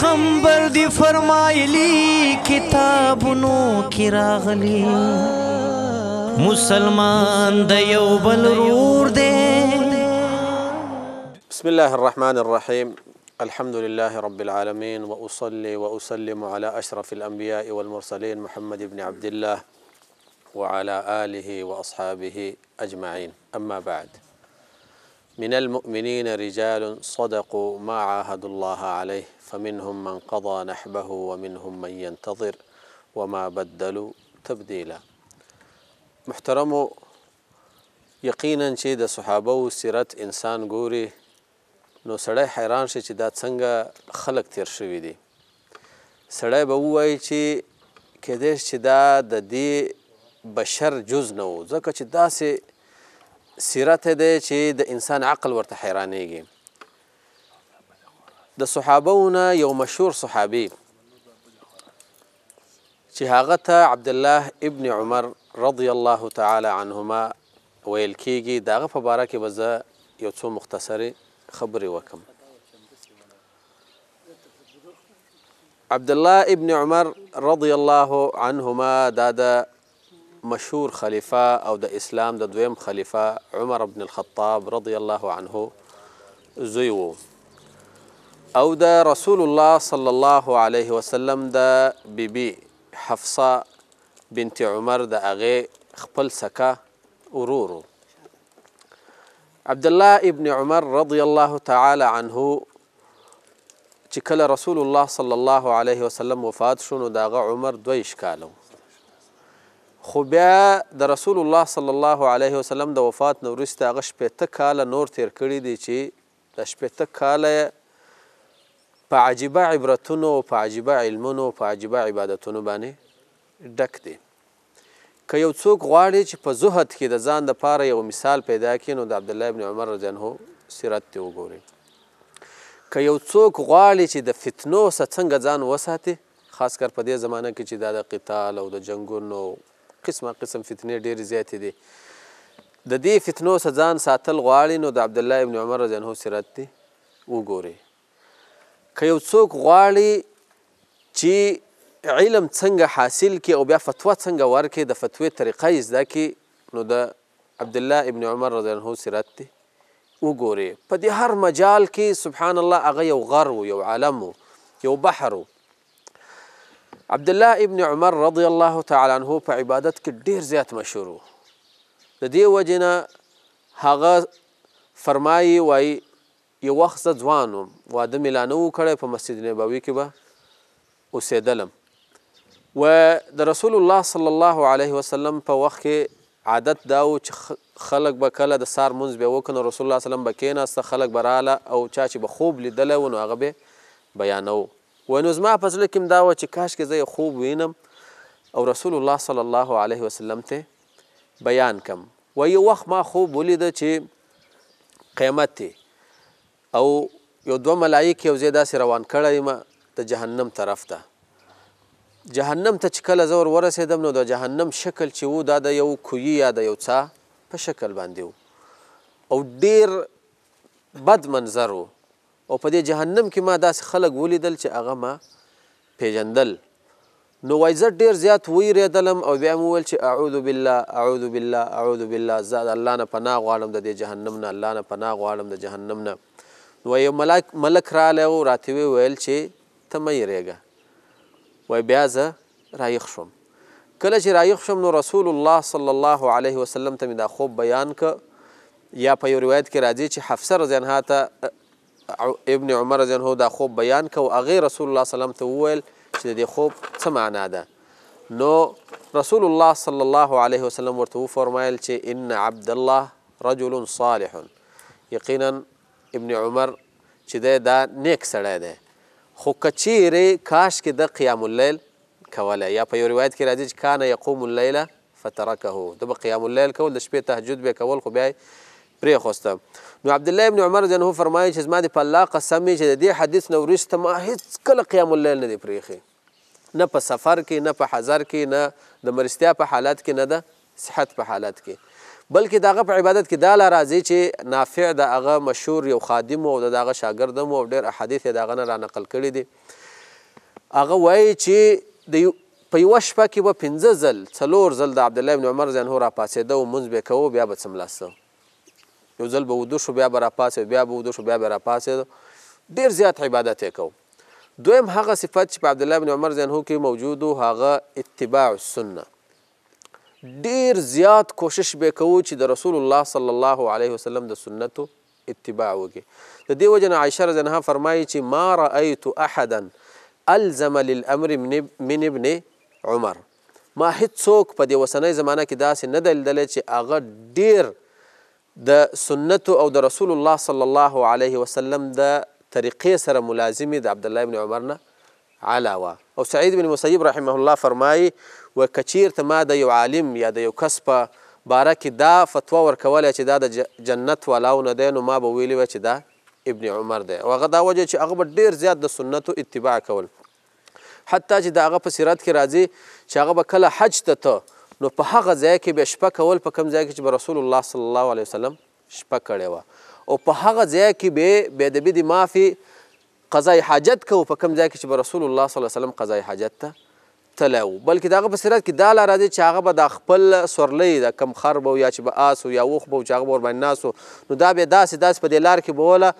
پیغمبر دی فرمایلی کتابونو کې راغلی مسلمان د یو بل رور بسم الله الرحمن الرحيم الحمد لله رب العالمين وأصلي وأسلم على أشرف الأنبياء والمرسلين محمد بن عبد الله وعلى آله وأصحابه أجمعين أما بعد من المؤمنين رجال صدقوا ما عاهدوا الله عليه فمنهم من قضى نحبه ومنهم من ينتظر وما بدلوا تبديلا محترمو یقینا چې د صحابه او سیرت انسان ګوري نو سړی حیران شي چې دا څنګه خلق تیر شوی دی سړی به وایي چې کېدای چې دا د دې بشر جز نه و ځکه چې داسې سیرت دی چې د انسان عقل ورته حیرانېږي د صحابهونه یو مشهور صحابي چې هغه ته عبدالله ابن عمر رضی الله تعالی عنهما ویل کیږي د هغه په باره کې به زه یو څو مختصرې خبرې وکم عبدالله ابن عمر رضی الله عنهما دا د مشهور خلیفہ او د اسلام د دویم خلیفہ عمر ابن الخطاب رضی الله عنه زوی وو او د رسول الله صلی الله علیه وسلم د بیبي حفصه بنت عمر د هغه خپل سکه ورورو عبد الله ابن عمر رضی الله تعالی عنه چې کله رسول الله صلی الله علیه وسلم وفات شو نو داغه عمر دوی شکالو خو بیا د رسول الله صلی الله علیه وسلم د وفات نه وروسته هغه شپېته کاله نور تیر کړي دي چې د شپېته کاله په عجیبه عبرتونو په عجیبه علمونو په عجیبه عبادتونو باندې ډک دی که یو څوک غواړي چې په زهد کې د ځان لپاره یو مثال پیدا کړي نو د عبدالله ابن عمر رضی عنه سیرت ته وګوري که یو څوک غواړي چې د فتنو څخه څنګه ځان وساتي خاص کر په دې زمانه کې چې دا د قتال او د جنگونو قسمه قسم فتنې ډېرې زیاتې دي د دې فتنو سزان ساتل غواړي نو د عبدالله ابن عمر رضی الله سیرت دی وګورئ که یو څوک غواړي چې علم څنګه حاصل کی او بیا فتوا څنګه ورکي د فتوی طریقه یې زده کی نو د عبد الله ابن عمر رضی الله سیرت دی وګورئ په دې هر مجال کې سبحان الله هغه یو غر و یو عالم و یو بحر و عبد الله ابن عمر رضی الله تعالی عنہ په عبادت کې ډیر زیات مشهور و د دې وجنه هغه فرمایي وای یو وخت ځوان و واده ملانو کړه په مسجد نبوي کې به اوسېدلم و د رسول الله صلی الله علیه وسلم په وخت کې عادت دا و چې خلک به کله د سار منځ به وکنه رسول الله صلی الله علیه وسلم به کېناسته خلک براله او چا چې به خوب لیدله و نو هغه به بیانو و نو زما په زړه کې هم دا وه چې کاشکې زه خوب وینم او رسول الله صلی الله علیه وسلم ته بیان کم و یو وخت ما خوب ولیده چې قیامت دی او یو دوه ملایک یو ځای داسې روان کړی ما د جهنم طرف ته جهنم ته چې کله زور ورسېدم نو د جهنم شکل چې وو دا د یو کوی یا د یو څا په شکل باندې وو او ډیر بد منظر وو او په دې جهنم کې ما داسې خلک ولیدل چې هغه ما پیژندل نو وای زه ډېر زیات ویرېدلم او بیا مې وویل چې اعوذ بالله اعوذ بالله اعوذ بالله زه د الله نه پناه غواړم د دې جهنم نه الله نه پناه غواړم د جهنم نه نو یو ملک ملک رالی او راته ویې ویل چې ته مه یېرېږه وای بیا زه رایخ شوم کله چې رایخ شوم نو رسول الله صلی الله علیه وسلم ته مې دا خوب بیان که یا په یو روایت کې راځي چې حفصه رضی عنها ته ابن عمر رضی الله دا خوب بیان کو هغه رسول الله سلام ته وویل چې د خوب څه معنا ده نو رسول الله صلی الله علیه وسلم ورته فرمایل چې ان عبد الله رجل صالح یقینا ابن عمر چې دا نیک سړی دی خو کچیرې کاش کې د قیام اللیل کوله یا په یو روایت کې راځي چې کان یقوم اللیل فترکه د قیام اللیل کول د شپې تهجد به کول خو بیا پرې خوسته نو عبد الله ابن عمر جنه فرمایي چې زما د په الله قسم چې د دې حدیث نو وروسته ما هیڅ کله قیام اللیل نه دی پرېښی نه په سفر کې نه په حضر کې نه د مرستیا په حالت کې نه د صحت په حالت کې بلکې دغه په عبادت کې دا لا راځي چې نافع د هغه مشهور یو خادم او دغه شاګرد مو او ډېر احادیث یې دغه نه را نقل کړي دي هغه وایي چې د په یوه شپه کې به پنځه ځل څلور ځل د عبدالله بن عمر ځانهو را پاڅېده او مونځ به کوو بیا به څملاسته یو ځل به وده شو بیا به راپاڅېد بیا به وده شو بیا به راپاڅېد ډېر زیات عبادت یې کوو دویم هغه صفت چې په عبدالله بن عمر ذهنهو کې موجود و هغه اتباع السنه ډېر زیات کوشش به کوو چې د رسول الله صلی الله علیه وسلم د سنتو اتباع وکړي د دې وجه نه عایشه رضی الله فرمایي چې ما رأیت احدا الزم للامر من ابن عمر ما هیڅ څوک په دې وسنۍ زمانه کې داسې نه دلیدلی چې هغه ډېر د سنت او د رسول الله صلی الله علیه وسلم د طریقې سره ملازمي د عبد الله بن عمر نه علاوه او سعید بن مسیب رحمه الله فرمایي و کچیر ته ما د یو عالم یا د یو کس په باره کې دا فتوا ورکولی چې دا د جنت والاو نه دی نو ما به ویلي وه چې دا ابن عمر دی او هغه دا وجه چې هغه به ډېر زیات د سنتو اتباع کول حتی چې د هغه په سیرت کې راځي چې هغه به کله حج ته ته نو په هغه ځای کې به شپه کول په کوم ځای کې چې به رسول الله صلی الله علیه وسلم شپه کړې وه او په هغه ځای کې به بېادبي د معافي قضای حاجت کوو په کوم ځای کې چې به رسول الله صلی الله علیه وسلم قضای حاجت ته تلی و بلکې د هغه په سیرت کې دا لاره دی چې هغه به دا خپل سورلی د کم خر به یا چې به آس یا اوښ به چې هغه به ورباندې ناست نو دا بیا داسې داسې په دې لار کې به وله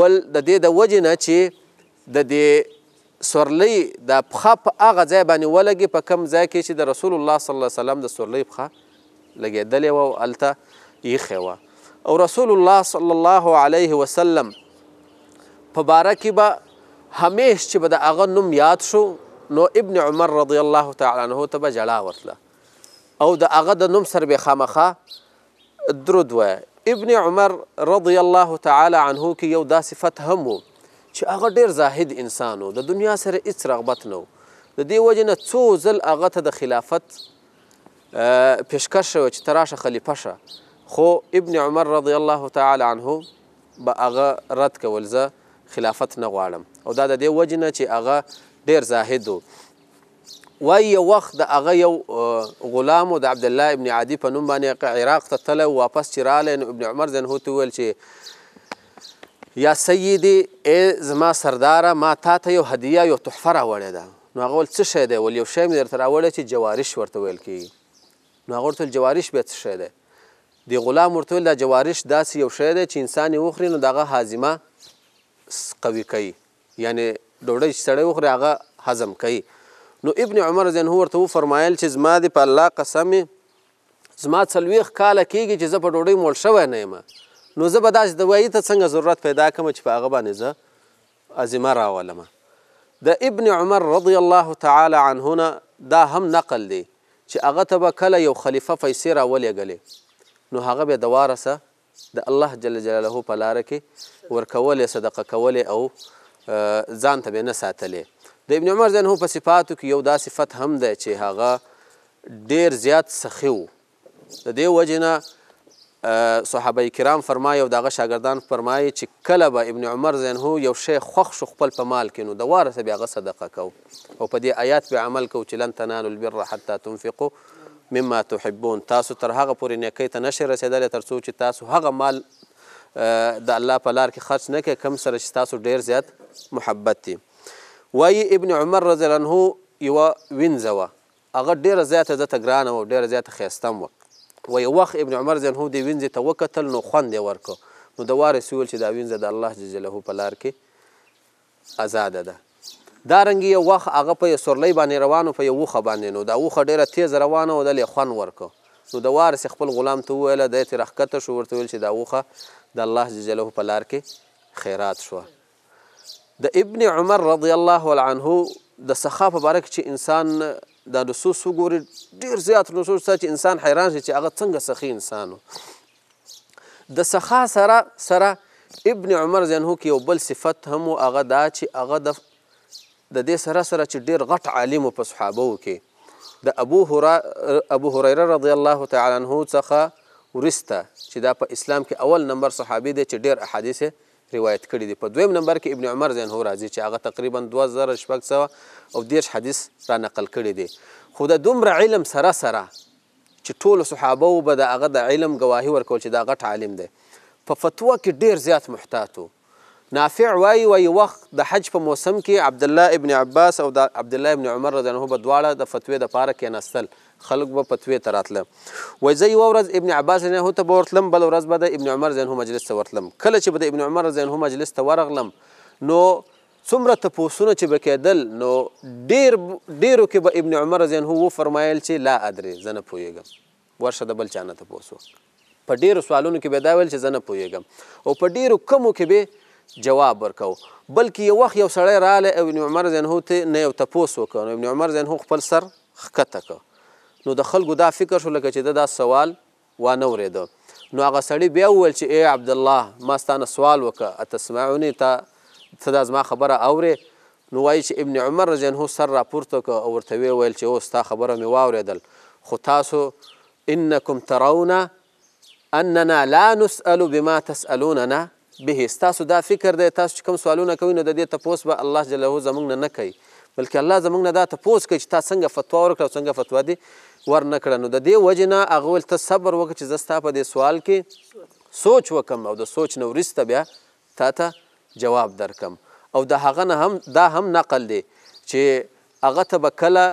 ول د دې د وجې نه چې د دې سورلی د پخه په هغه ځای باندې ولګي په کم ځای کې چې د رسول الله صلی الله علیه وسلم د سورلی پخه لګېدلې وه او هلته یخې وه او رسول الله صلی الله علیه وسلم په باره کې به همیش چې به د هغه نوم یاد شو نو ابن عمر رضی الله تعالی عنه ته به جړا ورتله او د هغه د نوم سر به خامخا درود وه ابن عمر رضی الله تعالی عنه کې یو دا صفت هم و چې هغه ډیر زاهد انسان د دنیا سره هیڅ رغبت نه د دې وجې نه څو ځل هغه ته د خلافت پیشکش شوی چې ته راشه خلیفه شه خو ابن عمر رضی الله تعالی عنه به هغه رد کول زه خلافت نه غواړم او دا د دې وجې نه چې هغه ډیر زاهد و وای یو وخت د هغه یو غلام د عبد الله ابن عدي په نوم باندې عراق ته تله واپس چې رالی نو ابن عمر ځنهو ته وویل چې یا سیدی ای زما سرداره ما تا ته یو هدیه یو تحفه راوړې ده نو هغه ول څه شی دی ول یو شی مې درته راوړی چې جوارش ورته ویل کېږي نو هغه ورته جوارش بیا څه شی دی د غلام ورته ویل دا جوارش داسې یو شی دی چې انسان یې وخوري نو د هغه هاضمه قوي کوي یعنی ډوډۍ چې سړی وخوري هغه هضم کوي نو ابن عمر رضی الله ورته وفرمایل چې زما د په الله قسم زما څلوېښت کاله کېږي چې زه په ډوډۍ مول شوی نه یم نو زه به داسې دوایي ته څنګه ضرورت پیدا کړم چې په هغه باندې زه عظیمه راولم د ابن عمر رضی الله تعالی عنه نه دا هم نقل دی چې هغه ته به کله یو خلیفه پیسې راولېږلې نو هغه به د وارسه د الله جل جلاله په لاره کې ورکولې صدقه کولې او ځان ته به نه ساتلې د ابن عمر ځین هو په صفاتو کې یو دا صفت هم دی چې هغه ډیر زیات سخی و د دې وجې نه صحابه کرام فرمایي او دغه شاګردان فرمایي چې کله به ابن عمر زنهو یو شی خوښ شو خپل په مال کې نو د وارث بیا هغه صدقه کو او په دې آیات به عمل کو چې لن تنالوا البر حتى تنفقوا مما تحبون تاسو تر هغه پورې نیکۍ ته نشئ رسېدلی تر څو چې تاسو هغه مال د الله په لار کې خرڅ نه کړئ کم سره چې تاسو ډېر زیات محبت دی وایي ابن عمر رضی الله عنه یوه وینځه وه هغه ډېره زیاته ده ته ګرانه وه ډېره زیاته ښایسته وه و یو وخت ابن عمر ځان هو د وینځ ته وکتل نو خوند یې ورکو نو د وارث ویل چې دا وینځ د الله جل جلاله په لار کې آزاد ده دا رنګ یو وخت هغه په سورلۍ باندې روانو په یو وخه باندې نو دا وخه ډیره تیز روانه و د خوند ورکو نو د وارث خپل غلام ته ویل د تیر حقته شو ورته ویل چې دا وخه د الله جل جلاله په لار کې خیرات شو د ابن عمر رضی الله عنه د سخا په باره کې چې انسان دا نصوص وګوري ډېر زیات نصوص شته چې انسان حیران شي چې هغه څنګه سخي انسان و د سخا سره سره ابن عمر ځنهو کې یو بل صفت هم و هغه دا چې هغه د د دې سره سره چې ډېر غټ عالم و په صحابه کې د ابو هرا ابو هريره رضی الله تعالی عنه څخه ورسته چې دا په اسلام کې اول نمبر صحابي دی چې ډېر احادیث روایت کړی دی په دویم نمبر کې ابن عمر ذهن هو راځي چې هغه تقریبا 2600 او دیش حدیث را نقل کړی دی خو د دومره علم سره سره چې ټول صحابه وبد هغه د علم گواهی ورکول چې دا غټ عالم دی په فتوا کې ډیر زیات محتاط وو نافع وای وای وخت د حج په موسم کې عبد الله ابن عباس او د عبد الله ابن عمر رضی الله بدواړه د فتوی د پاره کې نستل خلق به فتوی تراتله وای زه یو ورځ ابن عباس نه هو ته ورتلم بل ورځ به د ابن عمر زنه مجلس ته ورتلم کله چې به د ابن عمر زنه مجلس ته ورغلم نو څومره تپوسونه چې به کېدل نو ډیر ډیرو کې به ابن عمر زنه وو فرمایل چې لا ادري زنه پویګم ورشه د بل چانه تپوسو په ډیرو سوالونو کې به دا ویل چې زنه پویګم او په ډیرو کمو کې به جواب ورکو بلکې یو وخت یو سړی رااله او ابن عمر زنهو ته نه یو تپوس وکړ ابن عمر زنهو خپل سر خکته کړ نو د خلکو دا فکر شو لکه چې دا, دا سوال وانه ورېده نو هغه سړی بیا وویل چې ای عبد الله ما ستانه سوال وکړه اتسمعونی تا ته دا زما خبره اورې نو وایي چې ابن عمر رضی الله سر راپورته کړ او ورته ویل چې او ستا خبره مې واورېدل خو تاسو انکم ترون اننا لا نسأل بما تسألوننا به ستاسو دا فکر دی تاسو چې کوم سوالونه کوئ نو د دې تپوس به الله جل وعلا زموږ نه نه کوي بلکې الله زموږ نه دا تپوس کوي چې تا څنګه فتوا ورکړه او څنګه فتوا دې ور نه کړه نو د دې وجې نه هغه ویل ته صبر وکړه چې زه ستا په دې سوال کې سوچ وکم او د سوچ نه وروسته بیا تا ته جواب درکم او د هغه نه هم دا هم نقل دی چې هغه ته به کله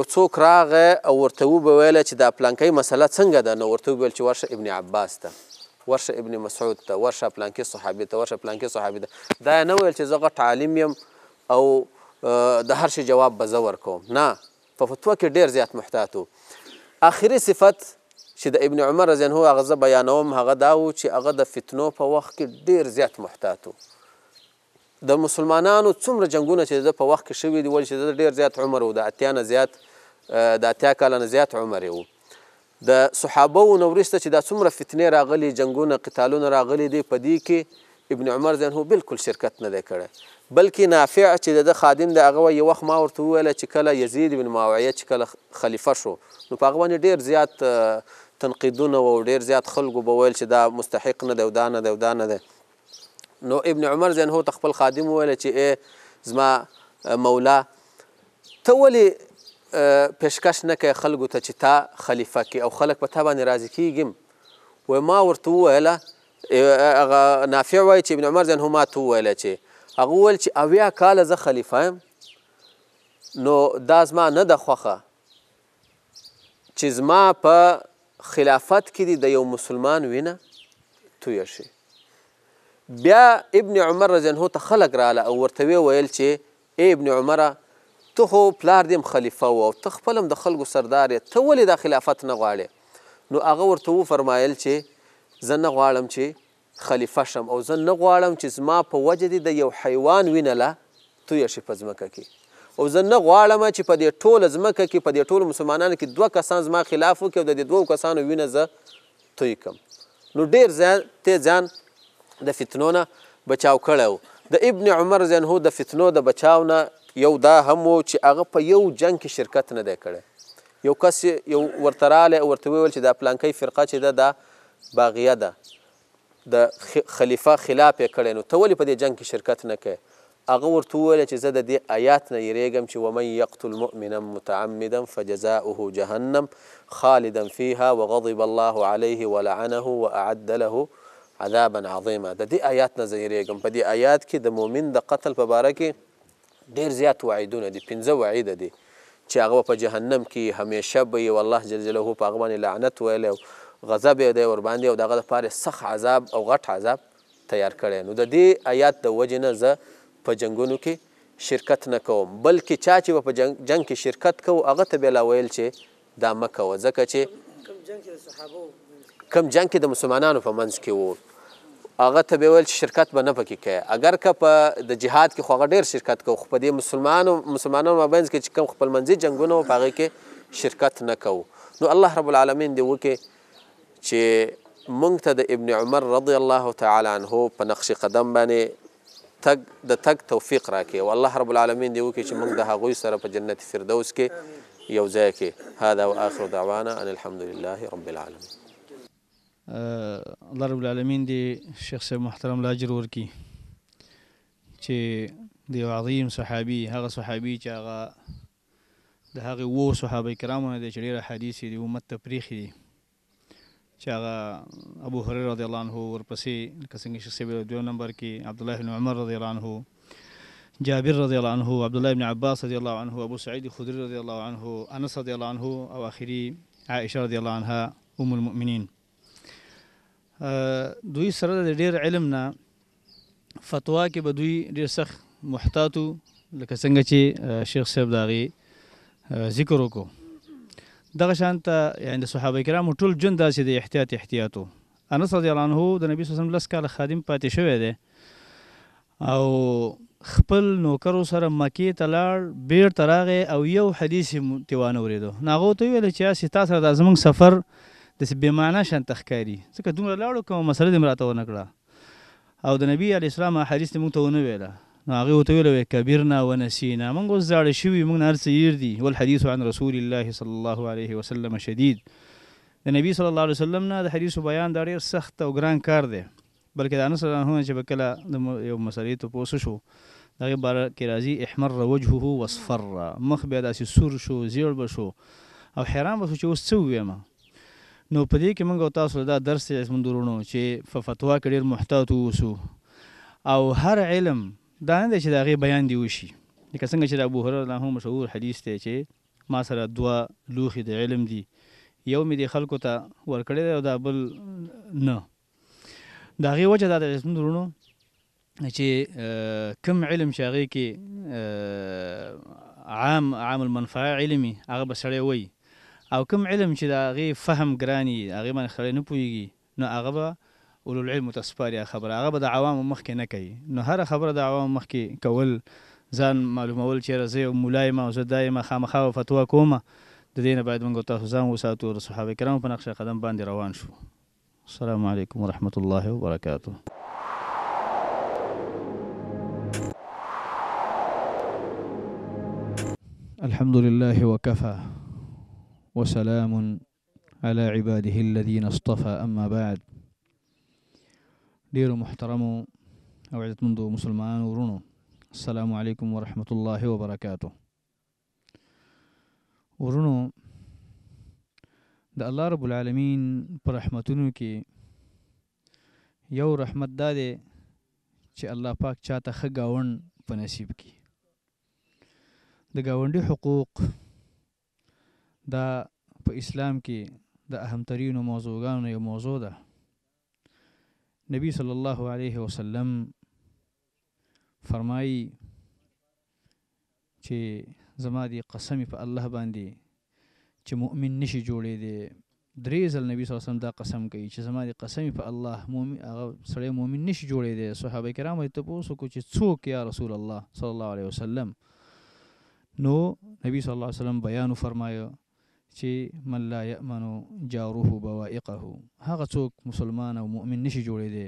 یو څوک راغه او ورته وویل چې دا پلانکی مسله څنګه ده نو ورته وویل چې ورشه ابن عباس ته ورشه ابن مسعود ته ورشه پلانکي صحابي ته ورشه پلانکي صحابي ته دا نه ویل چې زه غټ عالم یم او د هر شي جواب به زه ورکوم نه په فتوا کې ډیر زیات محتاط آخري صفت چې د ابن عمر رضی الله هغه زه بیانوم هغه دا و چې هغه د فتنو په وخت کې ډیر زیات محتاط د مسلمانانو څومره جنگونه چې د په وخت کې شوي دي ول چې ډیر زیات عمر و د اتیا نه زیات د اتیا کاله نه زیات عمر و د صحابه و نورسته چې دا څومره فتنې راغلي جنگونه قتالونه راغلي دي په دې کې ابن عمر ځان هو بالکل شرکت نه دی کړی بلکې نافع چې د خادم د هغه یو وخت ما ورته وویل چې کله یزید بن معاویه چې کله خلیفه شو نو په هغه باندې ډیر زیات تنقیدونه او ډیر زیات خلکو به ویل چې دا مستحق نه دی او دا نه دی او دا نه دی نو ابن عمر ځان هو تخپل خادم وویل چې ای زما مولا ته ولې پیشکش نه کوي خلکو ته چې تا خلیفه کې او خلک په تا باندې راضي کیږم وای ما ورته وویله هغه نافع وایي چې ابن عمر ځنهما ته وویله چې هغه وویل چې اویا کاله زه خلیفه یم نو دا زما نه ده خوښه چې زما په خلافت کې دي د یو مسلمان وینه تویه شي بیا ابن عمر رضی عنه ته خلک راله او ورته ویل چې ای ابن عمره ته خو پلار دې هم خلیفه و او ته خپل هم د خلکو سردار یې ته ولې دا خلافت نه غواړې نو هغه ورته وفرمایل چې زه نه غواړم چې خلیفه شم او زه نه غواړم چې زما په وجه دې د یو حیوان وینه له تویه شي په ځمکه کې او زه نه غواړم چې په دې ټوله ځمکه کې په دې ټولو مسلمانانو کې دوه کسان زما خلاف وکړي او د دې دوو کسانو وینه زه توی کم نو ډیر ځان ته ځان د فتنو نه بچاو کړی د ابن عمر زنهو د فتنو د بچاو نه یو دا هم وو چې هغه په یو جنگ کې شرکت نه دی کړی یو کس یو ورته رالی او ورته وویل چې دا پلانکۍ فرقه چې ده دا باغیه ده د خلیفه خلاف یې کړی نو ته ولې په دې جنگ کې شرکت نه کوې هغه ورته وویل چې زه د دې آیات نه یریږم چې ومن یقتل مؤمنا متعمدا فجزاؤه جهنم خالدا فیها وغضب الله علیه ولعنه واعد له عذابا عظیما د دې آیات نه زه یریږم په دې آیات کې د مؤمن د قتل په باره کې ډیر زیات وعیدونه دي پنځه وعیده دي چې هغه په جهنم کې همیشه به یې والله جل جلاله په هغه باندې لعنت ویلی او غضب یې دی ورباندې او د هغه دپاره سخ عذاب او غټ عذاب تیار کړی نو د دې آیات د وجې نه زه په جنګونو کې شرکت نه کوم بلکې چا چې په جنګ, جنگ کې شرکت کو هغه ته بیا ویل چې دا مه کوه ځکه چې کم جنگ کې د مسلمانانو په منځ کې وو هغه ته به ویل شرکت به نه پکې کوي اگر که په د جهاد کې خو هغه ډیر شرکت کوو خو په دې مسلمانو مسلمانانو مابینځ کې چې کوم خپل منځي جنگونه وو په هغې کې شرکت نه کوو نو الله رب العالمین دې وکړي چې موږ ته د ابن عمر رضی الله تعالی عنه په نقش قدم باندې تګ د تګ توفیق راکې او الله رب العالمین دی وکړي چې موږ د هغوی سره په جنت فردوس کې یو ځای کې هذا واخر دعوانا ان الحمد لله رب العالمين آه، الله رب العالمین دې شیخ صاحب محترم لا اجر ورکړي چې دی عظیم صحابي هغه صحابي چې هغه د هغه وو صحابه کرامو نه چې ډېر حدیث دی امت ته دي چې هغه ابو هريره رضي الله عنه ورپسې لکه څنګه شیخ دو نمبر كي عبد الله بن عمر رضي الله عنه جابر رضي الله عنه عبد الله بن عباس رضي الله عنه ابو سعيد الخدري رضي الله عنه انس رضي الله عنه او اخري عائشه رضي الله عنها ام المؤمنين دوی سره د ډیر علم نه فتوا کې به دوی ډیر سخت محتاطو لکه څنګه چې شیخ صاحب داغي ذکر وکړو دغه شانته یعنی د صحابه کرامو ټول جون داسې د احتیاط احتیاطو انس رضی الله عنه د نبی صلی الله علیه وسلم لس کال خادم پاتې شوی دی او خپل نوکرو سره مکی ته لاړ بیرته راغی او یو حدیث یې تیوانه ورېدو نو هغه ورته وویل چې تاسو سره د زموږ سفر داسې بې معنا شان تخکاری ځکه دومره لاړو کوم مسله دې راته ونه کړه او د نبی علی اسلام حدیث موږ ته ونه ویله نو هغه وته ویل کبیرنا ونسینا موږ زړه شوی موږ هر څه ییر دي ول حدیث عن رسول الله صلی الله علیه وسلم شدید د نبی صلی الله علیه وسلم نه د حدیث بیان دا ډیر سخت او ګران کار دی بلکې د انس رحمه چې بکله د یو مسلې ته پوسو شو دغه بار کې راځي احمر وجهه واصفر مخ به داسې سور شو زیړ به شو او حیران به شو چې اوس څه ویم نو په دې کې موږ تاسو دا درس یې موږ درونو چې په فتوا کې ډیر محتاط اوسو او هر علم دا نه چې دا غي بیان دی وشي لکه څنګه چې ابو هرره له مشهور حدیث ته چې ما سره دوا لوخي د علم دی یو می د خلکو ته ورکړی او دا بل نه دا غي وجه دا د اسم درونو چې کم علم شاغي کې عام عام المنفعه علمي هغه بسړی وي او كم علم چې دا غي فهم ګراني هغه باندې خلې نه پويږي نو هغه به اولو العلم تسپاري خبر هغه به د عوام مخ کې نه کوي نو هر خبر د عوام مخ کې کول ځان معلومول چې راځي مولایما او زدایما خامخا فتوا کومه د دین باید موږ تاسو ځان وساتو او صحابه کرام په نقشه قدم باندې روان شو السلام عليكم ورحمه الله وبركاته الحمد لله وكفى وسلام على عباده الذين اصطفى اما بعد ډیرو محترمو او عزتمندو مسلمانانو ورونو السلام علیکم ورحمت الله وبرکاتو ورونو د الله رب العالمین پر رحمتونو کې یو رحمت دا دی چې الله پاک چاته ښه گاون په نصیب کی د گاونډي حقوق دا په اسلام کې د اهمترینو موضوعګانو یو موضوع ده نبی صلی الله علیه وسلم فرمایي چې زما دی قسم په الله باندې چې مؤمن نشي جوړېدی درې ځل نبی صلی الله علیه وسلم دا قسم کوي چې زما دی قسم په الله مؤمن هغه سړی مؤمن نشي جوړېدی صحابه کرامو ته پوښتنه وکړه چې څوک یا رسول الله صلی الله علیه وسلم نو نبی صلی الله علیه وسلم بیان فرمایو چې من لا یأمن جاره بوائقه هغه څوک مسلمان او مؤمن نشي جوړېدی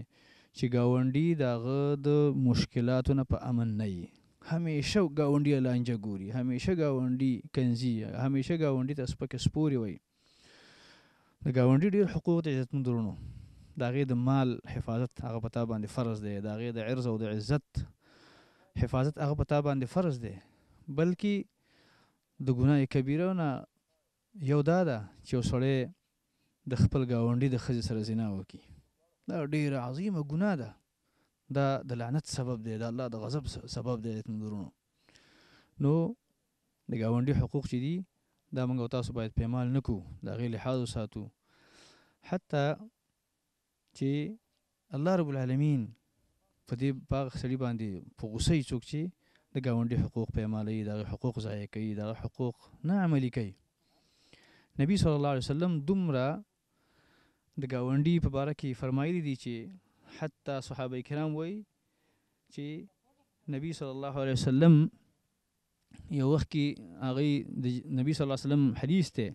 چې گاونډي دغه د مشکلاتو نه په امن نه وي همیشه گاونډي لانجه ګوري همیشه گاونډي کنزي همیشه گاونډي ته سپکه سپوري وي د گاونډي ډیر حقوق د عزت درونو داغه د مال حفاظت هغه پتا باندې فرض دی داغه د عرض او د عزت حفاظت هغه پتا باندې فرض دی بلکې د ګناه کبیره نه یو دا ده چې یو سړی د خپل گاونډي د ښځې سره زنا وکړي دا ډیره عظیمه ګناه ده دا د لعنت سبب دی د الله د غضب سبب دی مدرونو نو د گاونډي حقوق چې دي دا موږ او تاسو باید پیمال نه کوو د هغې لحاظ وساتو حتی چې الله رب العالمین په دې باغ سړي باندې په غوسه څوک چې د گاونډي حقوق پیمالوي د حقوق ضایع کوي د حقوق نه عملي کوي نبی صلی الله علیه وسلم دومره د گاونډي په باره کې فرمایلی دي چې حتی صحابه کرام وایي چې نبی صلی الله علیه وسلم یو وخت کې هغه د نبی صلی الله علیه وسلم حدیث ته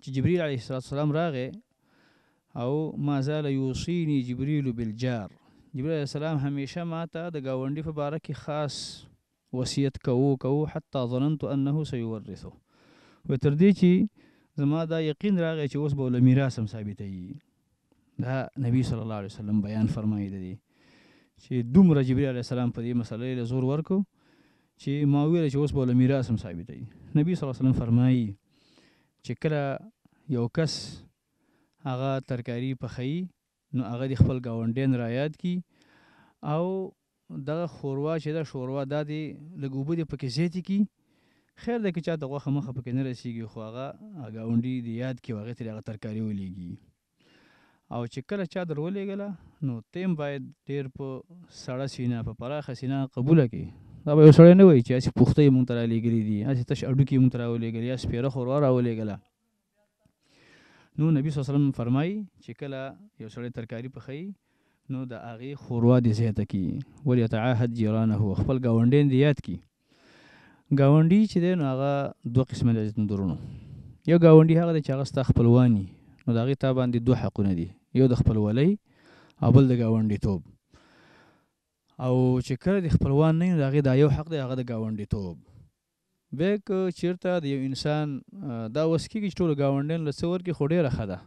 چې جبرئیل علیه السلام راغې او ما زال یوصینی جبرئیل بالجار جبرئیل علیه السلام همیشه ما ته د گاونډي په باره کې خاص وصیت کوو کوو حتی ظننت انه سيورثه وتر دې چې زما دا یقین راغی چې اوس به له میراث هم ثابتوي دا نبی صلی الله علیه وسلم بیان فرمایي دی چې دومره جبرئیل علیه السلام په دې مسلې له زور ورکو چې ما ویل چې اوس به له میراث هم ثابتوي نبی صلی الله علیه وسلم فرمایي چې کله یو کس هغه ترکاری پخی نو هغه د خپل گاونډین را یاد کی او دغه خوروا چې دا شوروا د دې لګوبه د پکې زیتی کی خیر دی که چاته غوښه مخه پکې نه رسیږي خو هغه ګاونډي دې یاد کړي هغې ته هغه ترکاري ولېږي او چې کله چا در ولېږله نو تیم باید ډېر په سړه سینه په پراخه سینه قبوله کړي دا به یو سړی نه وایي چې هسې پوښتې یې مونږ ته رالېږلي دي هسې تش اډوکي یې مونږ ته راولېږلي یا سپېره ښوروا راولېږله نو نبي صلی وسلم فرمایي چې کله یو سړی ترکاري پخوي نو د هغې ښوروا دې زیاته کړي وليتعاهد جیرانه خپل ګاونډیان دې یاد کړي گاونډي چې دی نو هغه دوه قسمه دي تندرونو یو گاونډي هغه دی چې هغه ستا خپلواني نو د هغې تا باندې دوه حقونه دي یو د خپلولۍ او بل د ګاونډیتوب او چې کله د خپلوان نه وي نو د هغې دا یو حق دی هغه د ګاونډیتوب بیا که چېرته د یو انسان دا وس کېږي چې ټولو ګاونډیانو له څه ورکړي خو ډېره ښه ده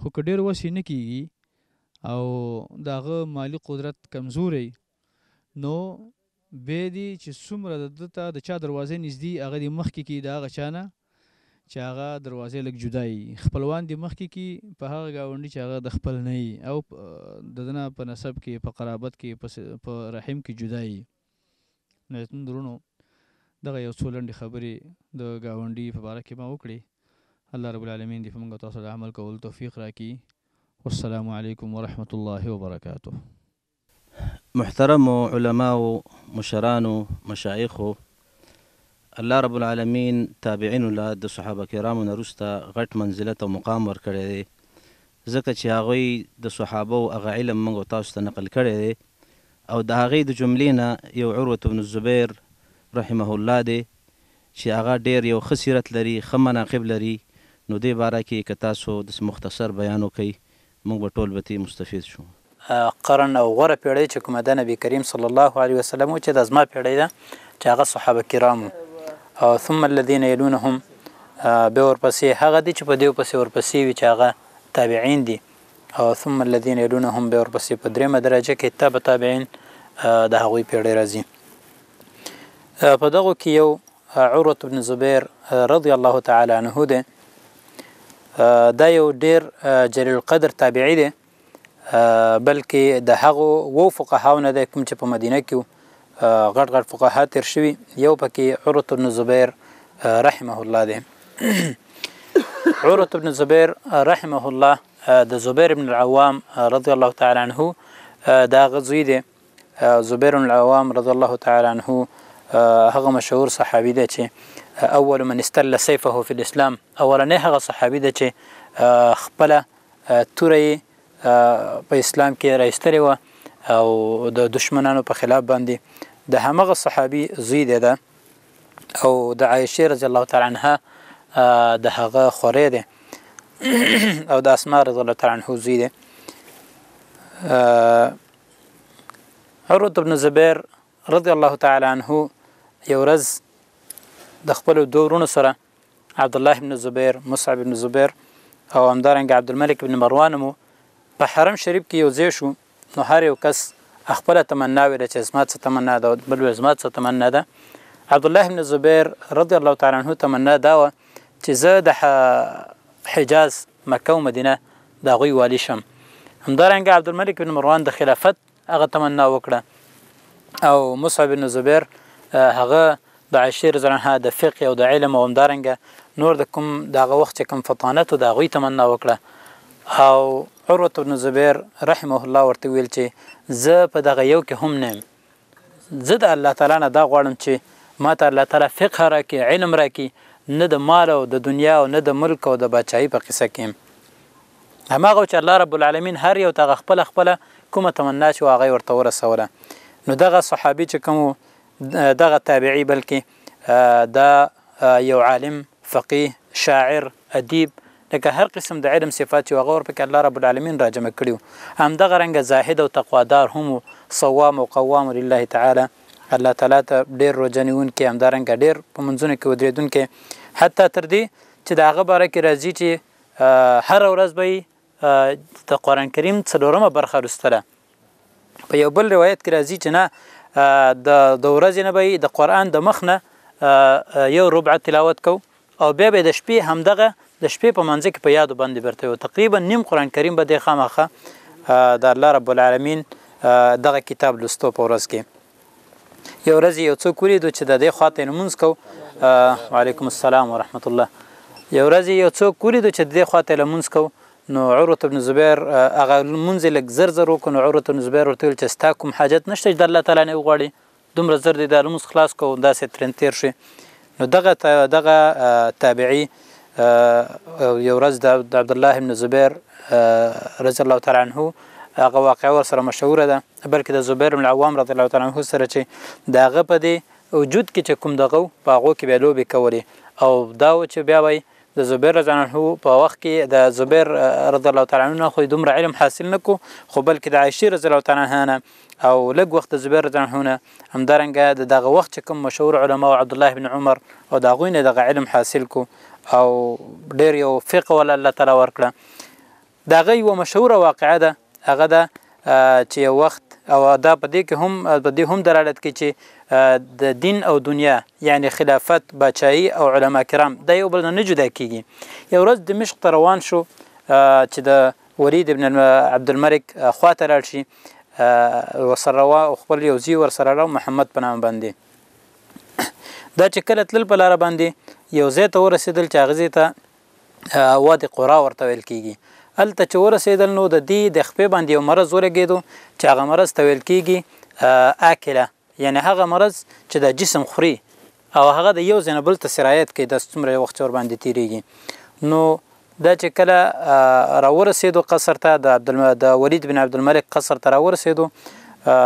خو که ډېر وس یې نه کېږي او د هغه مالی قدرت کمزوری نو به دې چې څومره د ته د چا دروازې نږدې هغه د مخکې کې د هغه چانه چې هغه دروازې لږ جدای خپلوان د مخکې کې په هغه گاونډي چې هغه د خپل نه او د دنه په نسب کې په قرابت کې په رحم کې جدای نه درونو دغه یو څو لنډې خبرې د گاونډي په باره کې ما وکړې الله رب العالمین دې په موږ تاسو د عمل کول توفیق راکړي والسلام علیکم ورحمۃ اللہ وبرکاتہ محترم علماو مشرانو مشایخو الله رب العالمین تابعین له د صحابه کرامو نرسته غټ منزلت او مقام ورکړی دی ځکه چې هغه د صحابه او هغه علم موږ تاسو ته نقل کړی دی او د هغه د جملې نه یو عروه بن الزبیر رحمه الله دی چې هغه ډیر یو خسیرت لري خمناقب لري نو دې باره کې که تاسو د مختصر بیان وکئ موږ به ټول به مستفید شو قرن او غوره پیړۍ چې کومه ده نبی کریم صلی الله علیه وسلم چې د زما پیړۍ ده چې هغه صحابه کرامو او ثم الذين يلونهم به ورپسې هغه دي چې په دې پسې ورپسې وي چې هغه تابعین دي او ثم الذين يلونهم به ورپسې په درېمه درجه کې تابع تابعین د هغوی پیړۍ راځي په دغو کې یو عروة بن زبیر رضی الله تعالی عنه دی دا یو ډیر جلیل قدر تابعی دی آه، بلکې د هغه وو فقهاونه د کوم چې په مدینه کې غړ آه، غړ فقها تر شوی یو پکې عروت بن زبیر آه، رحمه الله دی عروت بن زبیر رحمه الله د زبیر بن العوام رضی الله تعالی عنه دا غزوی دی زبیر بن العوام رضی الله تعالی عنه هغه مشهور صحابي دی چې اول من استل سيفه في الاسلام اول نه هغه صحابي دی چې خپل توري په اسلام کې راستری و او د دشمنانو په خلاف باندې د همغه صحابي زوی دی ده او د عائشه رضی الله تعالی عنها د هغه خورې ده او د اسماء رضی الله تعالی عنها زوی ده عروت بن زبیر رضی الله تعالی عنه یو ورځ د خپل دورونو سره عبد الله بن زبیر مصعب بن زبیر او همدارنګ عبد الملک بن مروان مو په حرم شریف کې یو ځای شو نو هر یو کس خپل تمنا ویل چې زما څه تمنا ده بل زما څه تمنا ده عبد الله بن زبیر رضی الله تعالی عنه تمنا دا و چې زه د حجاز مکه او مدینه د غوی والی شم همدارنګه عبد الملک بن مروان د خلافت هغه تمنا وکړه او مصعب بن زبیر هغه د عشیر زرنها د فقه او د علم او همدارنګه نور د کوم دغه وخت کوم فطانت او د غوی تمنا وکړه او عروه بن زبیر رحمه الله ورته ویل چې زه په دغه یو کې هم نه زه د الله تعالی نه دا غواړم چې ما ته الله تعالی فقه راکړي علم راکړي نه د مال او د دنیا او نه د ملک او د بچای په قصه کې هماغه چې الله رب العالمین هر یو ته خپل خپل کومه تمنا چې هغه ورته ورسوله نو دغه صحابي چې کوم دغه تابعی بلکې دا یو عالم فقيه شاعر ادیب دغه هر قسم د علم صفات او غور په الله رب العالمین راجمع کړیو هم دغه رنګ زاهد او تقوادار هم صوام او قوام لله تعالی الله تعالی ته ډیر روزنیون کې همدارنګ ډیر په منځونه کې ودریدون کې حتی تر دې چې داغه باره کې راځي چې هر ورځ به د قران کریم څلورمه برخه رستله په یو بل روایت کې راځي چې نه د د ورځې نه به د قران د مخ نه یو ربع تلاوت کو او بیا به د شپې همدغه د شپې په منځ کې په یادو باندې برته یو تقریبا نیم قران کریم به د خامخه د الله رب العالمین دغه کتاب لستو په ورځ کې یو ورځ یو څوک ولیدو چې د دې خاطر مونږ کو وعلیکم السلام ورحمت الله یو ورځ یو څوک ولیدو چې د دې خاطر مونږ کو نو عروه بن زبیر هغه منځ لک زرزر وک نو عروه بن زبیر ورته چې ستا کوم حاجت نشته چې د الله تعالی نه وغواړي دومره زر دي د لمس خلاص کو داسې ترنتیر شي نو دغه دغه تابعی یو ورځ د عبد الله بن زبیر رضی الله تعالی عنه هغه واقع ور سره مشهوره ده بلکې د زبیر بن عوام رضی الله تعالی عنه سره چې دا هغه په دی وجود کې چې کوم دغه په هغه کې به لوبي کولی او دا چې بیا وای د زبیر رضی الله عنه په وخت کې د زبیر رضی الله تعالی عنه خو دومره علم حاصل نکو خو بلکې د عائشه رضی الله تعالی عنها نه او لږ وخت د زبیر رضی الله عنه همدارنګه دغه وخت چې کوم مشهور علما او عبد الله بن عمر او دا غوینه دغه علم حاصل کو او ډیر یو فقه ول الله تعالی ورکړه دا غي و مشهور واقعه ده هغه ده چې وخت او دا په دې کې هم په دې هم درالت کې چې د دین او دنیا یعنی خلافت بچای او علما کرام د یو بل نه جدا کیږي یو ورځ دمشق روان شو چې د ولید ابن عبد الملك خواته رال شي وسروا خپل یو زی ور سره محمد په نام باندې دا چې کله تل په لار باندې یو ځای ته ورسېدل چې هغه ځای ته وادي قرا ورته ویل کېږي هلته چې ورسېدل نو د دې د خپې باندې یو مرض ورګېدو چې هغه مرض ته ویل کېږي آکله یعنی هغه مرض چې د جسم خوري او هغه د یو ځنه بل ته سرایت کوي د څومره وخت ور باندې تیریږي نو دا چې کله راورسېدو قصر ته د عبد د ولید بن عبد الملک قصر ته راورسېدو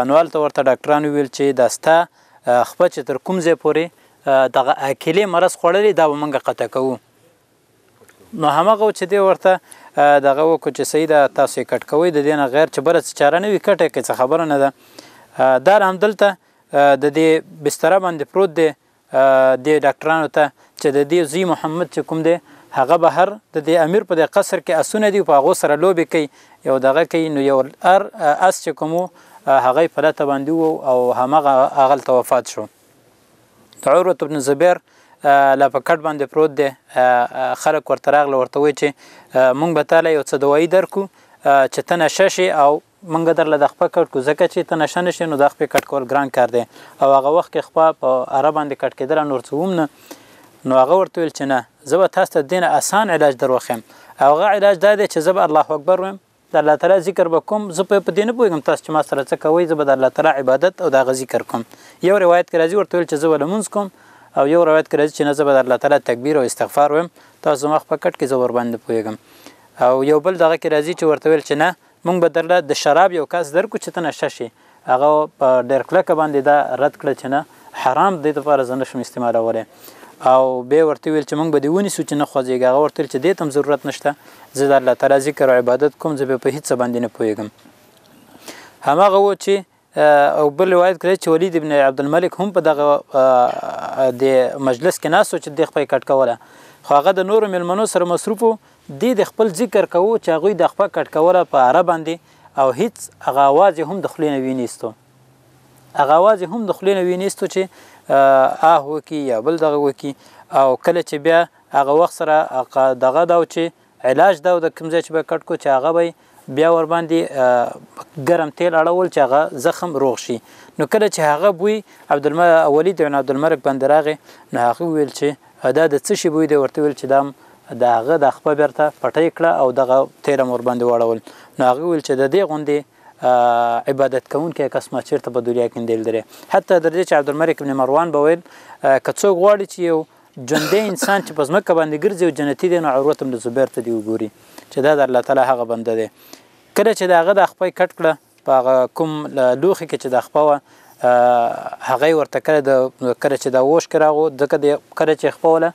نو هلته ورته ډاکټرانو ویل چې دا ستا خپه چې تر کوم ځای پورې دغه اکیلې مرض خوړلې دا به موږ قطع کوو نو همغه چې دی ورته دغه وکړو چې سیده تاسو یې کټ کوئ د دې نه غیر چې بره څه چاره نه وي کټه کې څه خبره نه ده دا همدلته د دې بستره باندې پروت دی د ډاکټرانو ته چې د دې زی محمد چې کوم دی هغه به هر د دې امیر په د قصر کې اسونه دی په هغه سره لوبې کوي یو دغه کوي نو یو ار اس چې کوم هغه په لته باندې او همغه هغه توفات شو عروه ابن زبیر لا په کټ باندې پروت دی خلک ورته راغله ورته وایي چې مونږ به تاله یو څه دوایي درکو چې ته نشه شي او مونږ درله د خپه کټ کو ځکه چې ته نشه نه شي نو د خپې کټ کول ګران کار دی او هغه وخت کې خپه په عرب باندې کټ کېدله نور څه وم نه نو هغه ورته ویل چې نه زه به تاسو ته دینه اسان علاج در وښیم هغه علاج دا دی چې زه به الله اکبر وایم د الله تعالی ذکر وکوم زه په دې نه پوهیږم تاسو چې ما سره څه کوي زه به د الله تعالی عبادت او د ذکر کوم یو روایت کې راځي ورته چې زه ولمونځ کوم او یو روایت کې راځي چې نه زه به د الله تعالی تکبیر او استغفار ویم تاسو مخ په کټ کې زه ور باندې پوهیږم او یو بل دغه کې راځي چې ورته ویل چې نه مونږ به درله د شراب یو کس درکو چې ته نشه شي هغه ډېر کلک باندې دا رد کړ چې نه حرام دې لپاره زنه شم استعمالوله او به ورته ویل چې موږ به دی ونی سوچ نه خوځيږي هغه ورته چې دې تم ضرورت نشته زه د الله تعالی ذکر او عبادت کوم زه په هیڅ باندې نه پويګم هماغه و چې او بل روایت کړی چې ولید ابن عبد الملک هم په دغه د مجلس کې ناس سوچ د خپل کټ کوله خو هغه د نورو ملمنو سره مصروفو د خپل ذکر کوو چې هغه د خپل کټ کوله په عرب باندې او هیڅ هغه आवाज هم د خلینو وینېستو هغه आवाज هم د خلینو وینېستو چې اه وکي یا بل دغه وکي او کله چې بیا هغه وخت سره دغه دا چې علاج دا د کوم ځای چې به کټ کو چې هغه به بیا ور باندې ګرم تیل اړول چې هغه زخم روغ شي نو کله چې هغه بوی عبدالم ولید بن عبدالملک باندې راغی نو هغه ویل چې دا د څه شی بوی دی ورته ویل چې دام دا هغه د خپل بیرته پټی کړه او دغه تیر مور باندې وړول نو هغه ویل چې د دې غوندې عبادت کوون کې کس ما چیرته په دنیا کې اندل درې حتی درځي چې عبدالملک ابن مروان بویل کڅو غواړي چې یو جندې انسان چې په ځمکه باندې ګرځي او جنتی دی نو عروت ابن زبیر ته دی وګوري چې دا د الله تعالی هغه بنده دی کله چې دا هغه د خپل کټ کړه په کوم لوخي کې چې د خپل هغه ورته کړه د کړه چې دا وښ کراغو دغه د کړه چې خپل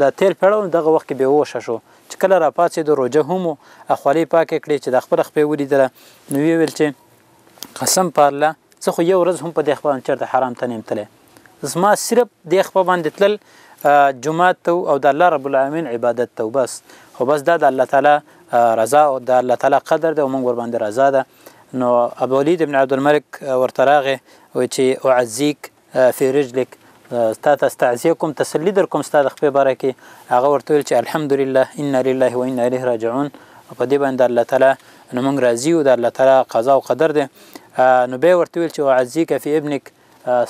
د تیر پیړو دغه وخت کې به وښه شو چې کله را پاتې د روجه هم اخولي پاک کړي چې د خپل خپې ولیدله نو ویل چې قسم پارله زه خو یو ورځ هم په دې خپل چرته حرام ته نیم تللی زما صرف دې خپل باندې تلل جمعه ته او د الله رب العالمین عبادت ته بس خو بس دا د الله تعالی رضا او د الله تعالی قدر ده او موږ ور باندې رضا ده نو ابو ولید ابن عبد الملک ورتراغه او چې اعزيك في رجلك تا ته استعزیه کوم تسلی در کوم ستا د خپې باره کې هغه ورته ویل چې الحمدلله انا لله و انا الیه راجعون په دې باندې الله تعالی نو موږ راضي یو د الله تعالی قضا او قدر دی نو بیا ورته ویل چې وعزیک فی ابنک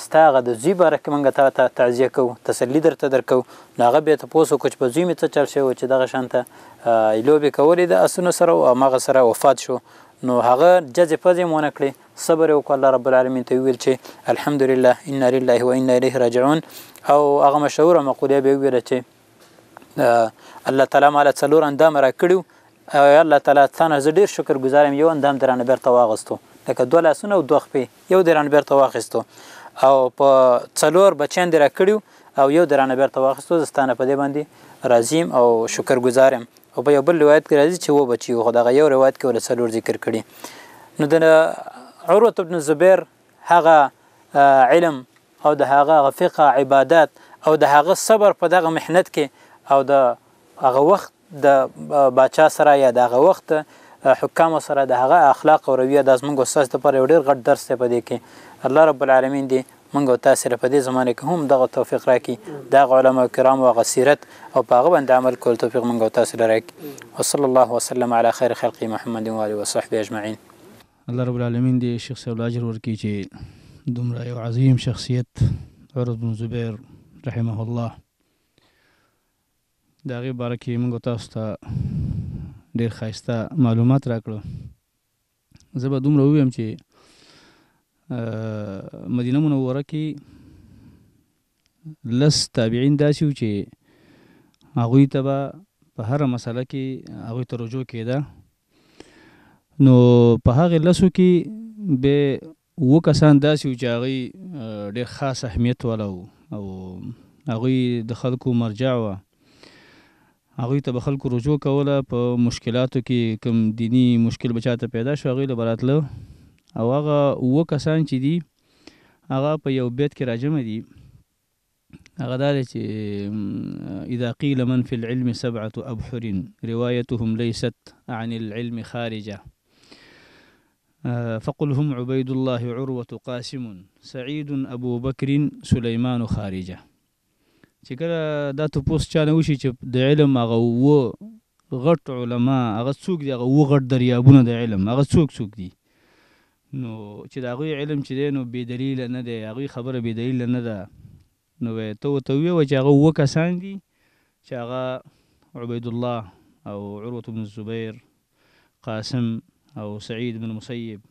ستا هغه د زوی باره کې موږ تا ته تعزیه کوو تسلی درته درکو نو هغه بیا ته پوسو کچ په زوی مې څه چل شوی چې دغه شانته لوبې کولې د اسونو سره او هغه سره وفات شو نو هغه جزې پزې مونږ کړې صبر وکړه الله رب العالمین ته ویل چې الحمدلله انا لله و انا الیه راجعون او هغه مشهور مقوله به ویل چې الله تعالی مال څلور اندام را کړو او الله تعالی ثانه زه ډیر شکر گزارم یو اندام درانه بیرته واغستو لکه دوه لاسونه او دوه خپې یو درانه بیرته واغستو او په څلور بچیان درا کړو او یو درانه بیرته واغستو زستانه په دې باندې راضیم او شکر گزارم او په یو بل روایت کې راځي چې و بچي خو دغه یو روایت کې ول څلور ذکر کړي نو د عروه ابن زبیر هغه علم او د هغه فقه عبادت او د هغه صبر په دغه محنت کې او د هغه وخت د باچا سره یا دغه وخت حکام سره د هغه اخلاق او رویه د زمونږ استاد لپاره یو ډیر غټ درس دی په دې کې الله رب العالمین دې مونږ او تاسو سره په دې زمانه کې هم دغه توفیق راکړي دا علما کرام او غسیرت او په هغه باندې عمل کول توفیق مونږ او تاسو سره راکړي وصلی الله وسلم علی خیر خلق محمد و علی وصحبه اجمعین الله رب العالمین دې شیخ صاحب لاجر ورکړي چې دومره یو عظیم شخصیت عروض بن زبیر رحمه الله د هغې باره کې موږ تاسو ته ډېر ښایسته معلومات راکړو زه به دومره ووایم چې مدینه منوره کې لس تابعین داسې و چې هغوی ته به په هره مسله کې هغوی ته رجوع کېده نو په هغې لسو کې به اوه کسان داسې و چې هغوی ډېر خاص اهمیت والا و او هغوی د خلکو مرجع وه هغوی ته به خلکو رجوع کوله په مشکلاتو کې کوم دینی مشکل به چاته پیدا شو هغوی له به راتله او هغه وو کسان چې دي هغه په یو بیت کې راجمع دي هغه دا چې اذا قيل من في العلم سبعه ابحر روايتهم ليست عن العلم خارجه فقل هم عبيد الله عروة قاسم سعيد أبو بكر سليمان خارجه چې کله دا تپوس چانه وشي چې د علم هغه و غټ علما هغه څوک دی هغه و غټ دریابونه د علم هغه څوک څوک دی نو چې دا غوی علم چې دی نو بې دلیل نه دی هغه خبره بې دلیل نه ده نو ته ته وی و چې هغه و کسان دي چې هغه عبید الله او عروه بن الزبير قاسم او سعید بن مسیب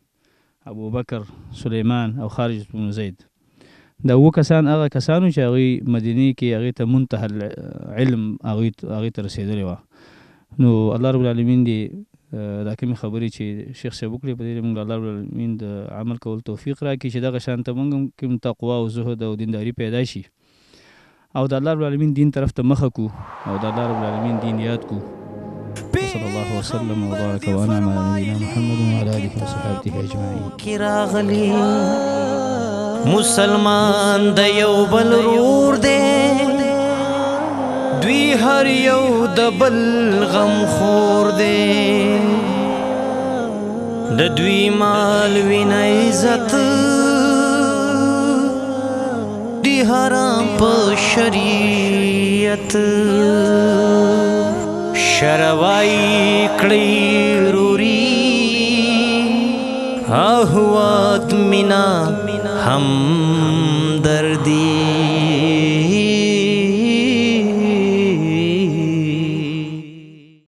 ابو بکر سلیمان او خارج بن زید دا و کسان هغه کسانو چې هغه مدینه کې هغه ته منتهى علم هغه هغه ته رسیدلی و نو الله رب العالمین دی دا کوم خبرې چې شیخ صاحب وکړي په دې موږ الله العالمین د عمل کول توفیق راکړي چې دغه شان ته موږ کوم تقوا او زهد او دینداری پیدا شي او د الله العالمین دین طرف ته مخه کو او د الله العالمین دین یاد کو صلى الله وسلم وبارك وانعم على نبينا محمد وعلى اله وصحبه اجمعين مسلمان د یو بل رور دی دوی هر یو د بل غم خور دی د دوی مال وینه عزت دی حرام په شریعت شروای کړی روري احوات مینا هم دردی